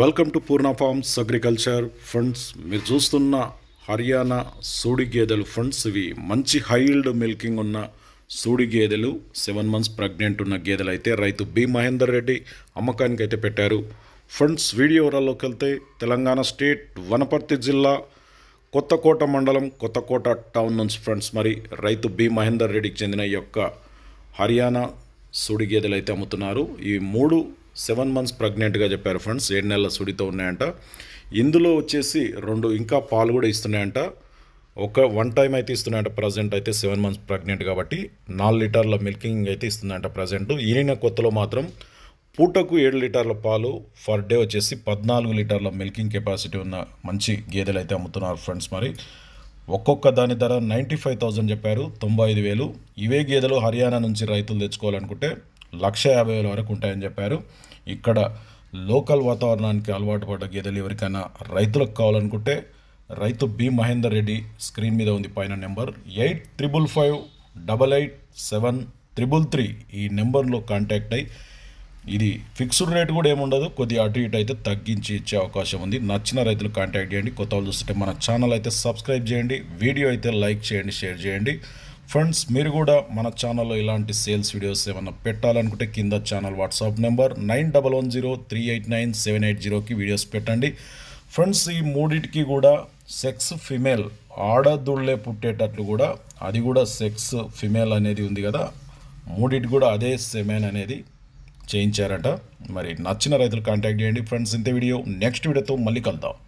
welcome to Purna farms agriculture funds మీరు చూస్తున్న హర్యానా సూడి గేదెలు ఫండ్స్ ఇవి మంచి హైల్డ్ మిల్కింగ్ ఉన్న సూడి గేదెలు సెవెన్ మంత్స్ ప్రెగ్నెంట్ ఉన్న గేదెలు అయితే రైతు బి మహేందర్ రెడ్డి అమ్మకానికి అయితే పెట్టారు ఫండ్స్ వీడియో వెళ్తే తెలంగాణ స్టేట్ వనపర్తి జిల్లా కొత్తకోట మండలం కొత్తకోట టౌన్ నుంచి ఫ్రెండ్స్ మరి రైతు బి మహేందర్ రెడ్డికి చెందిన యొక్క హర్యానా సూడి గేదెలు అయితే అమ్ముతున్నారు ఈ మూడు సెవెన్ మంత్స్ ప్రెగ్నెంట్గా చెప్పారు ఫ్రెండ్స్ ఏడు నెలల సుడితో ఉన్నాయంట ఇందులో వచ్చేసి రెండు ఇంకా పాలు కూడా ఇస్తున్నాయంట ఒక వన్ టైం అయితే ఇస్తున్నాయంట ప్రజెంట్ అయితే సెవెన్ మంత్స్ ప్రెగ్నెంట్ కాబట్టి నాలుగు లీటర్ల మిల్కింగ్ అయితే ఇస్తుందంట ప్రజెంట్ ఈనిన కొత్తలో మాత్రం పూటకు ఏడు లీటర్ల పాలు ఫర్ డే వచ్చేసి పద్నాలుగు లీటర్ల మిల్కింగ్ కెపాసిటీ ఉన్న మంచి గేదెలు అయితే అమ్ముతున్నారు ఫ్రెండ్స్ మరి ఒక్కొక్క దాని ధర నైంటీ ఫైవ్ థౌజండ్ చెప్పారు తొంభై ఐదు వేలు ఇవే గేదెలు హర్యానా నుంచి రైతులు తెచ్చుకోవాలనుకుంటే లక్ష యాభై వేల వరకు ఉంటాయని చెప్పారు ఇక్కడ లోకల్ వాతావరణానికి అలవాటు పడ్డ గేదెలు ఎవరికైనా రైతులకు కావాలనుకుంటే రైతు బి మహేందర్ రెడ్డి స్క్రీన్ మీద ఉంది పైన number eight triple five double eight seven triple three ఈ నెంబర్లో కాంటాక్ట్ అయ్యి ఇది ఫిక్స్డ్ రేట్ కూడా ఏముండదు కొద్ది అటు ఇటు అయితే తగ్గించి ఇచ్చే అవకాశం ఉంది నచ్చిన రైతులు కాంటాక్ట్ చేయండి కొత్త వాళ్ళు చూస్తుంటే మన ఛానల్ అయితే సబ్స్క్రైబ్ చేయండి వీడియో అయితే లైక్ చేయండి షేర్ చేయండి ఫ్రెండ్స్ మీరు కూడా మన ఛానల్లో ఇలాంటి సేల్స్ వీడియోస్ ఏమైనా పెట్టాలనుకుంటే కింద channel WhatsApp number nine double one zero three eight nine seven eight జీరోకి వీడియోస్ పెట్టండి ఫ్రెండ్స్ ఈ మూడింటికి కూడా సెక్స్ ఫిమేల్ ఆడదుళ్ళే పుట్టేటట్లు కూడా అది కూడా సెక్స్ ఫిమేల్ అనేది ఉంది కదా మూడింటి కూడా అదే సెమెన్ అనేది చేయించారట మరి నచ్చిన రైతులు కాంటాక్ట్ చేయండి ఫ్రెండ్స్ ఇంత వీడియో నెక్స్ట్ వీడియోతో మళ్ళీ కలుద్దాం